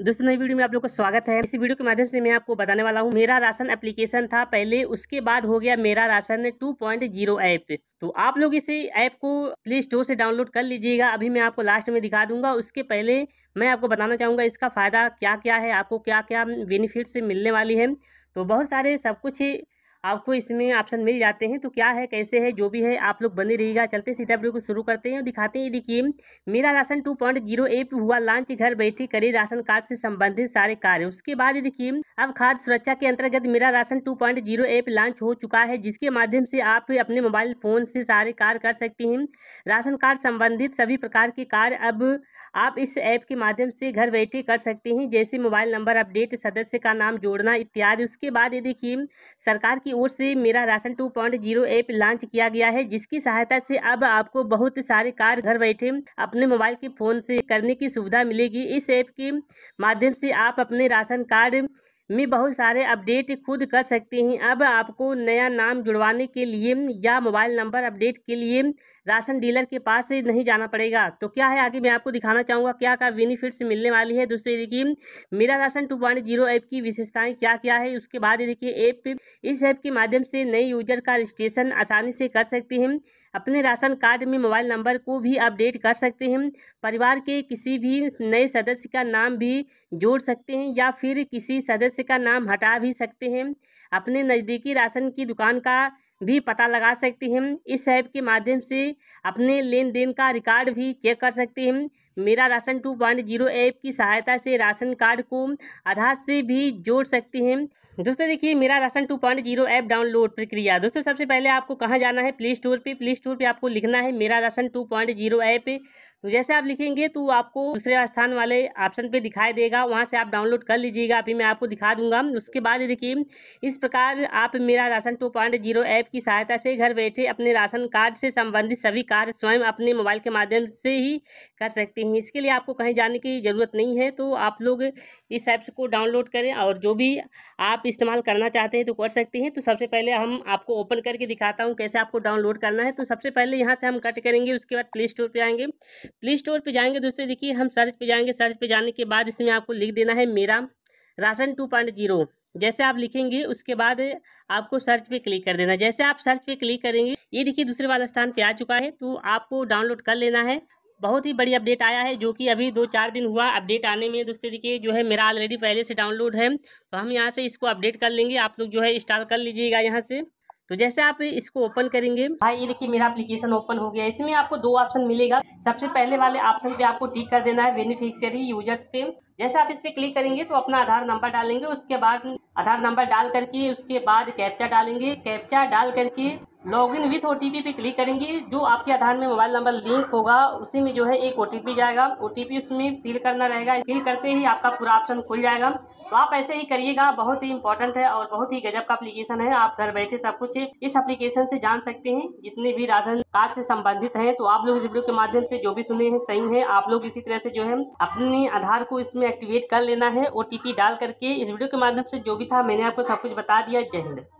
दोस्तों नई वीडियो में आप लोग का स्वागत है इस वीडियो के माध्यम से मैं आपको बताने वाला हूँ मेरा राशन एप्लीकेशन था पहले उसके बाद हो गया मेरा राशन 2.0 ऐप तो आप लोग इसे ऐप को प्ले स्टोर से डाउनलोड कर लीजिएगा अभी मैं आपको लास्ट में दिखा दूंगा उसके पहले मैं आपको बताना चाहूँगा इसका फ़ायदा क्या क्या है आपको क्या क्या बेनिफिट मिलने वाली है तो बहुत सारे सब कुछ आपको इसमें ऑप्शन मिल जाते हैं तो क्या है कैसे है जो भी है आप लोग बने रहिएगा चलते सीधा वीडियो को शुरू करते हैं और दिखाते हैं देखिए Mera ration two point zero app हुआ लॉन्च घर बैठे करे राशन कार्ड से संबंधित सारे कार्य उसके बाद देखिए अब खाद्य सुरक्षा के अंतर्गत Mera ration two point zero app launch हो चुका है जिसके माध्यम से आप अपने मोबाइल फोन से सारे कार्य कर सकते हैं राशन कार्ड संबंधित सभी प्रकार के कार्य अब आप इस ऐप के माध्यम से घर बैठे कर सकते हैं जैसे मोबाइल नंबर अपडेट सदस्य का नाम जोड़ना इत्यादि उसके बाद ये देखिए सरकार की ओर से Mera ration two point zero app launch किया गया है जिसकी सहायता से अब आपको बहुत सारे कार्य घर बैठे अपने मोबाइल के फ़ोन से करने की सुविधा मिलेगी इस ऐप के माध्यम से आप अपने राशन कार्ड में बहुत सारे अपडेट खुद कर सकते हैं अब आपको नया नाम जुड़वाने के लिए या मोबाइल नंबर अपडेट के लिए राशन डीलर के पास से नहीं जाना पड़ेगा तो क्या है आगे मैं आपको दिखाना चाहूँगा क्या क्या बेनिफिट्स मिलने वाली है दूसरी देखिए Mera ration two point zero app की विशेषताएं क्या क्या है उसके बाद ये देखिए ऐप इस ऐप के माध्यम से नए यूजर का रजिस्ट्रेशन आसानी से कर सकते हैं अपने राशन कार्ड में मोबाइल नंबर को भी अपडेट कर सकते हैं परिवार के किसी भी नए सदस्य का नाम भी जोड़ सकते हैं या फिर किसी सदस्य का नाम हटा भी सकते हैं अपने नज़दीकी राशन की दुकान का भी पता लगा सकती हैं इस ऐप के माध्यम से अपने लेन देन का रिकॉर्ड भी चेक कर सकती हैं Mera ration two point zero app की सहायता से राशन कार्ड को आधार से भी जोड़ सकती हैं दोस्तों देखिए Mera ration two point zero app download प्रक्रिया दोस्तों सबसे पहले आपको कहाँ जाना है प्ले स्टोर पे प्ले स्टोर पे आपको लिखना है Mera ration two point zero app तो जैसे आप लिखेंगे तो आपको दूसरे स्थान वाले ऑप्शन पे दिखाई देगा वहाँ से आप डाउनलोड कर लीजिएगा अभी मैं आपको दिखा दूंगा उसके बाद देखिए इस प्रकार आप Mera ration two point zero app की सहायता से घर बैठे अपने राशन कार्ड से संबंधित सभी कार्य स्वयं अपने मोबाइल के माध्यम से ही कर सकते हैं इसके लिए आपको कहीं जाने की ज़रूरत नहीं है तो आप लोग इस ऐप्स को डाउनलोड करें और जो भी आप इस्तेमाल करना चाहते हैं तो कर सकते हैं तो सबसे पहले हम आपको ओपन करके दिखाता हूँ कैसे आपको डाउनलोड करना है तो सबसे पहले यहाँ से हम कट करेंगे उसके बाद प्ले स्टोर पर आएंगे प्ले स्टोर पर जाएंगे दोस्तों देखिए हम सर्च पे जाएंगे सर्च पे जाने के बाद इसमें आपको लिख देना है Mera ration two point zero जैसे आप लिखेंगे उसके बाद आपको सर्च पे क्लिक कर देना जैसे आप सर्च पे क्लिक करेंगे ये देखिए दूसरे वाला स्थान पे आ चुका है तो आपको डाउनलोड कर लेना है बहुत ही बड़ी अपडेट आया है जो कि अभी दो चार दिन हुआ अपडेट आने में दोस्तों देखिए जो है मेरा ऑलरेडी पहले से डाउनलोड है तो हम यहाँ से इसको अपडेट कर लेंगे आप लोग जो है इंस्टॉल कर लीजिएगा यहाँ से तो जैसे आप इसको ओपन करेंगे भाई हाँ, ये देखिए मेरा एप्लीकेशन ओपन हो गया इसमें आपको दो ऑप्शन मिलेगा सबसे पहले वाले ऑप्शन पे आपको टिक कर देना है बेनिफिशियरी यूजर्स पे जैसे आप इस पे क्लिक करेंगे तो अपना आधार नंबर डालेंगे उसके बाद आधार नंबर डाल करके उसके बाद कैप्चा डालेंगे कैप्चा डाल करके log in with O T P पे क्लिक करेंगे जो आपके आधार में मोबाइल नंबर लिंक होगा उसी में जो है एक ओ पी जाएगा ओ पी उसमें फिल करना रहेगा फिल करते ही आपका पूरा ऑप्शन खुल जाएगा तो आप ऐसे ही करिएगा बहुत ही इंपॉर्टेंट है और बहुत ही गजब का एप्लीकेशन है आप घर बैठे सब कुछ इस एप्लीकेशन से जान सकते हैं जितने भी राशन कार्ड से संबंधित हैं तो आप लोग इस वीडियो के माध्यम से जो भी सुने हैं सही है आप लोग इसी तरह से जो है अपने आधार को इसमें एक्टिवेट कर लेना है ओ डाल करके इस वीडियो के माध्यम से जो भी था मैंने आपको सब कुछ बता दिया जय हिंद